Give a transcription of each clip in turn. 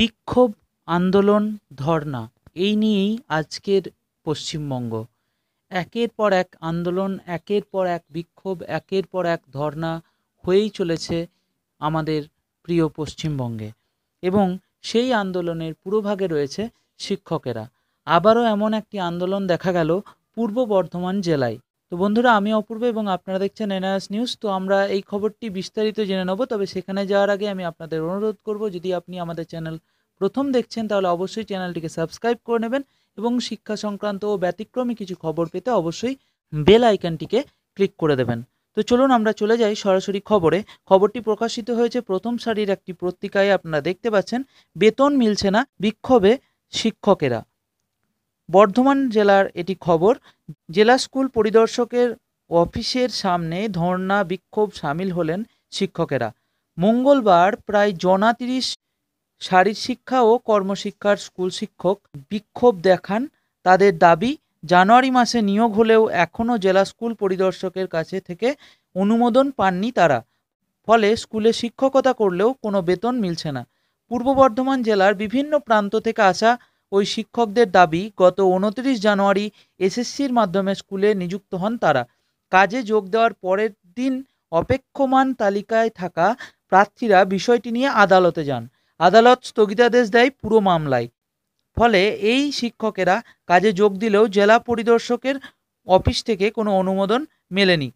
বিক্ষোভ আন্দোলন ধর্না এই নিয়েই আজকের পশ্চিমবঙ্গ একের পর এক আন্দোলন একের পর এক বিক্ষোভ একের পর এক ধর্না হয়েই চলেছে আমাদের প্রিয় পশ্চিমবঙ্গে এবং সেই আন্দোলনের পুরোভাগে রয়েছে শিক্ষকেরা আবারও এমন একটি আন্দোলন দেখা গেল পূর্ব বর্ধমান জেলায় তো বন্ধুরা আমি অপূর্ব এবং আপনারা দেখছেন এনআইএস নিউজ তো আমরা এই খবরটি বিস্তারিত জেনে নেব তবে সেখানে যাওয়ার আগে আমি আপনাদের অনুরোধ করব যদি আপনি আমাদের চ্যানেল প্রথম দেখছেন তাহলে অবশ্যই চ্যানেলটিকে সাবস্ক্রাইব করে নেবেন এবং শিক্ষা সংক্রান্ত ও ব্যতিক্রমী কিছু খবর পেতে অবশ্যই বেল আইকনটিকে ক্লিক করে দেবেন তো চলুন আমরা চলে যাই সরাসরি খবরে খবরটি প্রকাশিত হয়েছে প্রথম সারির একটি পত্রিকায় আপনারা দেখতে পাচ্ছেন বেতন মিলছে না বিক্ষোভে শিক্ষকেরা বর্ধমান জেলার এটি খবর জেলা স্কুল পরিদর্শকের অফিসের সামনে ধর্ণা বিক্ষোভ সামিল হলেন শিক্ষকেরা মঙ্গলবার প্রায় জনা তিরিশ শিক্ষা ও কর্মশিক্ষার স্কুল শিক্ষক বিক্ষোভ দেখান তাদের দাবি জানুয়ারি মাসে নিয়োগ হলেও এখনও জেলা স্কুল পরিদর্শকের কাছে থেকে অনুমোদন পাননি তারা ফলে স্কুলে শিক্ষকতা করলেও কোনো বেতন মিলছে না পূর্ব বর্ধমান জেলার বিভিন্ন প্রান্ত থেকে আসা ওই শিক্ষকদের দাবি গত উনত্রিশ জানুয়ারি এসএসসির মাধ্যমে স্কুলে নিযুক্ত হন তারা কাজে যোগ দেওয়ার পরের দিন অপেক্ষমান তালিকায় থাকা প্রার্থীরা বিষয়টি নিয়ে আদালতে যান আদালত স্থগিতাদেশ দেয় পুরো মামলায় ফলে এই শিক্ষকেরা কাজে যোগ দিলেও জেলা পরিদর্শকের অফিস থেকে কোনো অনুমোদন মেলেনি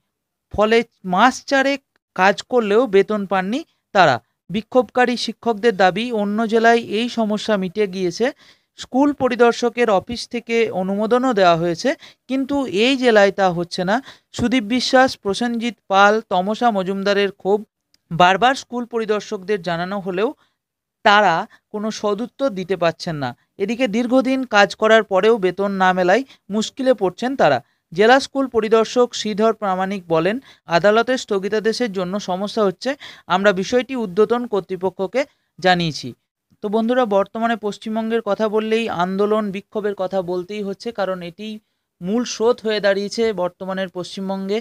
ফলে মাস চারেক কাজ করলেও বেতন পাননি তারা বিক্ষোভকারী শিক্ষকদের দাবি অন্য জেলায় এই সমস্যা মিটে গিয়েছে স্কুল পরিদর্শকের অফিস থেকে অনুমোদনও দেওয়া হয়েছে কিন্তু এই জেলায় তা হচ্ছে না সুদীপ বিশ্বাস প্রসেনজিৎ পাল তমসা মজুমদারের ক্ষোভ বারবার স্কুল পরিদর্শকদের জানানো হলেও তারা কোনো সদুত্তর দিতে পারছেন না এদিকে দীর্ঘদিন কাজ করার পরেও বেতন না মেলায় মুশকিলে পড়ছেন তারা জেলা স্কুল পরিদর্শক শ্রীধর প্রামাণিক বলেন আদালতের স্থগিতাদেশের জন্য সমস্যা হচ্ছে আমরা বিষয়টি উদ্যতন কর্তৃপক্ষকে জানিয়েছি তো বন্ধুরা বর্তমানে পশ্চিমবঙ্গের কথা বললেই আন্দোলন বিক্ষোভের কথা বলতেই হচ্ছে কারণ এটি মূল স্রোত হয়ে দাঁড়িয়েছে বর্তমানের পশ্চিমবঙ্গে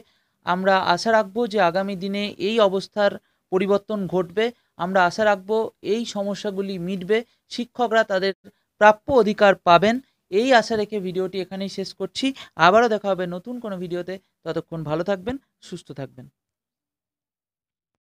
আমরা আশা রাখবো যে আগামী দিনে এই অবস্থার পরিবর্তন ঘটবে আমরা আশা রাখবো এই সমস্যাগুলি মিটবে শিক্ষকরা তাদের প্রাপ্য অধিকার পাবেন এই আশা রেখে ভিডিওটি এখানেই শেষ করছি আবারও দেখা হবে নতুন কোনো ভিডিওতে ততক্ষণ ভালো থাকবেন সুস্থ থাকবেন